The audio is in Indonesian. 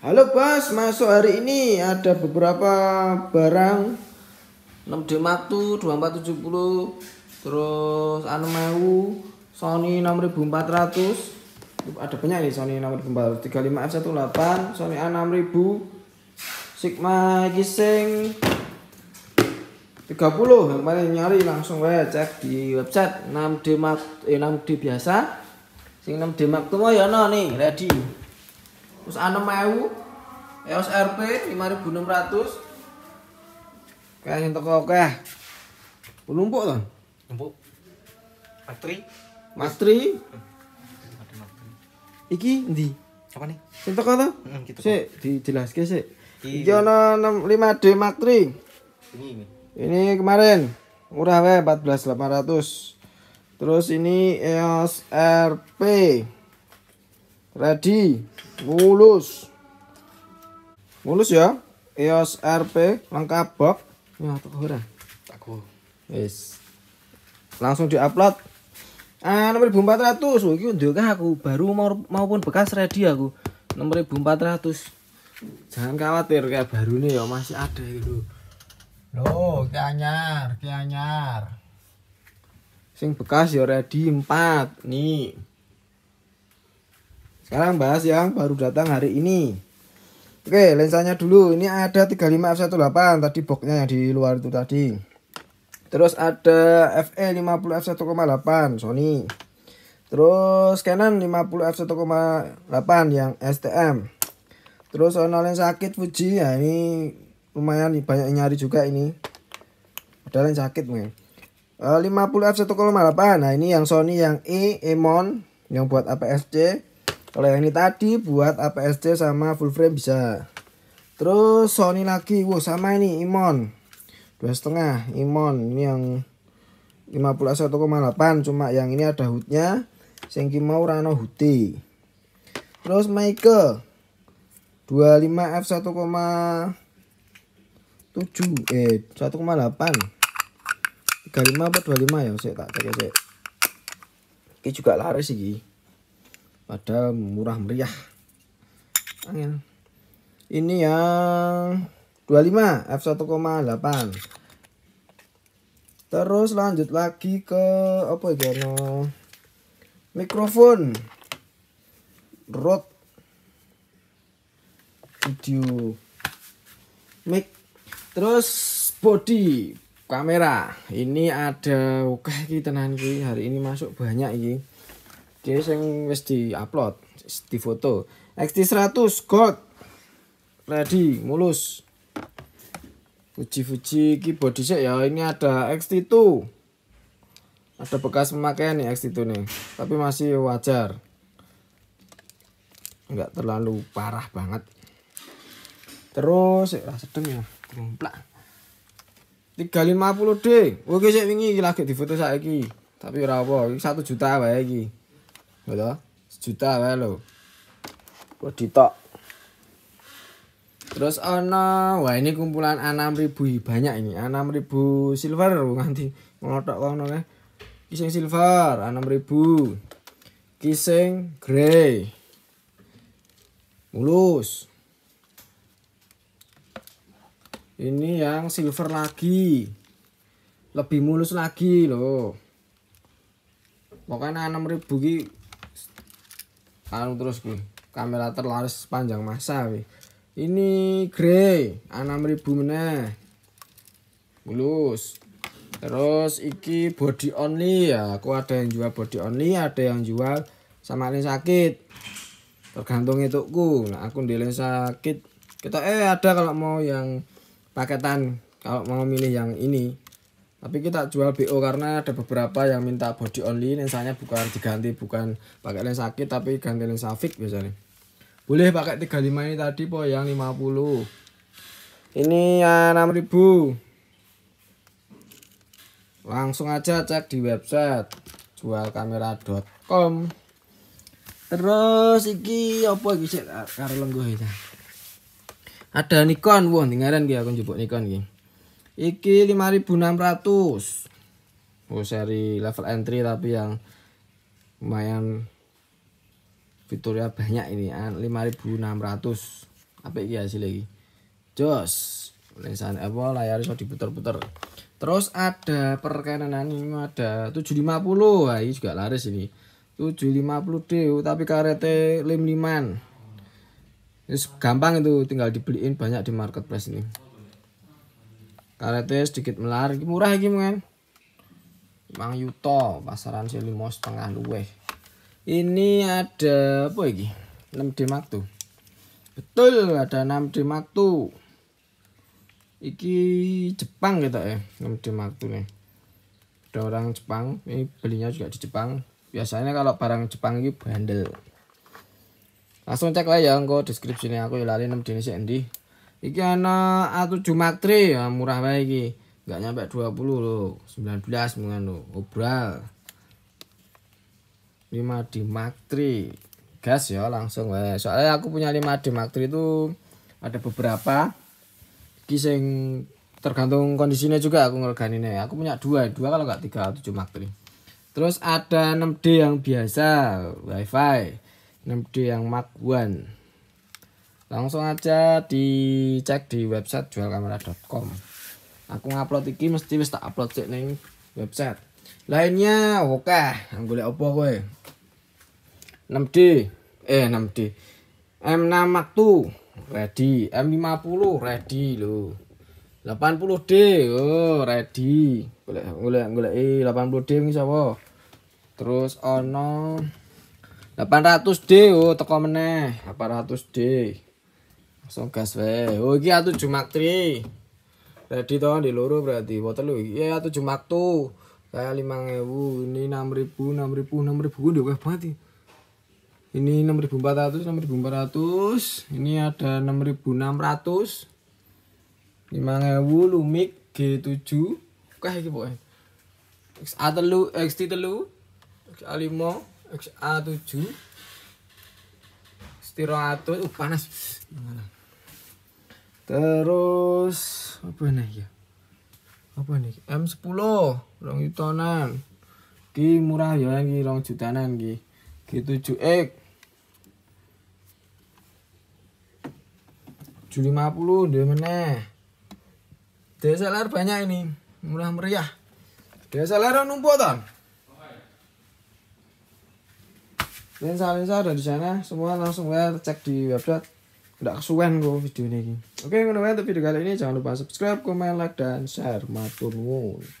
Halo bos, masuk hari ini ada beberapa barang 6D Matu 2470 terus Anmeu Sony 6400 ada banyak nih Sony 6400 35F18 Sony A6000 Sigma Gising 30 yang paling nyari langsung wae cek di website 6D Mat eh 6D biasa sing 6D Mak tuh ya no nih ready terus anem ewu EOS RP 5600 kayak yang toko oke penumpuk tuh penumpuk matri matri iki di apa nih yang toko tuh heeh gitu sik dijelaske sik iki ana 5D matri ini ini kemarin murah wae 14800 terus ini EOS RP ready mulus mulus ya EOS RP lengkap box ya tak ora tak langsung diupload ah nomor oh iki Juga aku baru mau, maupun bekas ready aku Nomor 1400 jangan khawatir kayak baru nih ya masih ada itu loh kianyar kianyar sing bekas ya ready 4 nih sekarang bahas yang baru datang hari ini. Oke, lensanya dulu. Ini ada 35 f1.8 tadi boxnya yang di luar itu tadi. Terus ada FE 50 f1.8 Sony. Terus Canon 50 f1.8 yang STM. Terus ono lensa kit Fuji ya ini lumayan banyak nyari juga ini. Ada lensa kit mungkin. 50 f1.8 nah ini yang Sony yang E Emon yang buat APS-C kalau yang ini tadi buat APS-C sama full frame bisa. Terus Sony lagi, wow sama ini Imon. Dua setengah Imon ini yang 51,8 cuma yang ini ada hoodnya Sengki mau rano Huti Terus Michael 25 F 1,7 eh 1,8 35 atau 25 ya saya tak cek cek. Ini juga laris sih padahal murah meriah angin ini yang 25 F 1,8 terus lanjut lagi ke apa ya no mikrofon Rode video mic terus body kamera ini ada oke okay, nanti hari ini masuk banyak ini dia sing wis di-upload, di foto XT100 God. Ready, mulus. Fuji-fuji iki body set ya. Ini ada XT2. Ada bekas pemakaian nih XT2 nih, tapi masih wajar. Enggak terlalu parah banget. Terus, ya, sedeng ya, kumplak 350D. Oke sik wingi iki lagi difoto saiki. Tapi ora apa, 1 juta wae iki. Lho, sejuta lah lo, Kok ditok. Terus ana, wah ini kumpulan 6000 banyak ini. 6000 silver nganti ngotok kono ya. Kising silver 6000. Kising grey. Mulus. Ini yang silver lagi. Lebih mulus lagi loh. Pokoknya 6000 ki anu terus gue kamera terlaris sepanjang masa we. ini grey enam ribu meneh mulus terus iki body only ya aku ada yang jual body only ada yang jual sama ini sakit tergantung itu ku nah aku ndelin sakit kita eh ada kalau mau yang paketan kalau mau milih yang ini tapi kita jual BO karena ada beberapa yang minta body only lensanya bukan diganti bukan pakai lensa kit tapi ganti lensa fix biasanya boleh pakai 35 ini tadi po yang 50 ini ya 6000 langsung aja cek di website jualkamera.com terus iki apa iki sih karo ya ada Nikon wah dengaran ki aku njupuk Nikon ki Iki 5600. Oh, seri level entry tapi yang lumayan fiturnya banyak ini. 5600. Apa iki hasil lagi? Jos. Lensan apa layar mau diputer-puter. Terus ada perkenanan ini ada 750. Wah, ini juga laris ini. 750D tapi karete lim liman. Ini gampang itu tinggal dibeliin banyak di marketplace ini karetnya sedikit melar ini murah ini kan Mang Yuto pasaran sih limo setengah luweh ini ada apa ini 6 demak tuh betul ada 6 demak tuh iki Jepang gitu ya 6 eh, demak tuh nih ada orang Jepang ini belinya juga di Jepang biasanya kalau barang Jepang ini bandel langsung cek lah ya deskripsi deskripsinya aku ya lali 6 dini sendi Iki ana A7 matre ya murah wae iki. Enggak nyampe 20 lho, 19 mungkin lho, obral. 5D matre. Gas ya langsung wae. Soalnya aku punya 5D matre itu ada beberapa iki sing tergantung kondisinya juga aku ngelganinya. Aku punya 2, 2 kalau enggak 3 A7 matre. Terus ada 6D yang biasa Wi-Fi 6D yang Mark One langsung aja dicek di website jualkamera.com aku ngupload iki mesti wis tak upload sik ning website lainnya oke okay. boleh opo kowe 6D eh 6D M6 Mark II ready M50 ready lo 80D oh ready boleh boleh eh 80D ini siapa terus ono 800D oh teko meneh 800D Langsung gas we Oh iki atu Jumak tri. Ready to di loro berarti. botol lu. Iya atu Jumak tu Kayak 5000, ini enam 6000, 6000, 6000 ku ndek banget iki. Ini enam enam ribu ribu empat ratus empat ratus Ini ada enam enam ribu ratus lima 5000 lumik G7. Kah iki pokoke. a telu, t telu, x 5 lima 7 Tiro atau uh, panas. Terus apa nih ya? Apa nih? M10 rong jutaan. Ki murah ya ki rong jutaan ki. ki 7 x puluh dhewe meneh. DSLR banyak ini, murah meriah. DSLR numpuk ton. Lensa-lensa ada di sana, semua langsung bayar cek di website. Nggak kesuwen gue video ini. Oke, ngono untuk video kali ini. Jangan lupa subscribe, komen, like, dan share. Matur nuwun.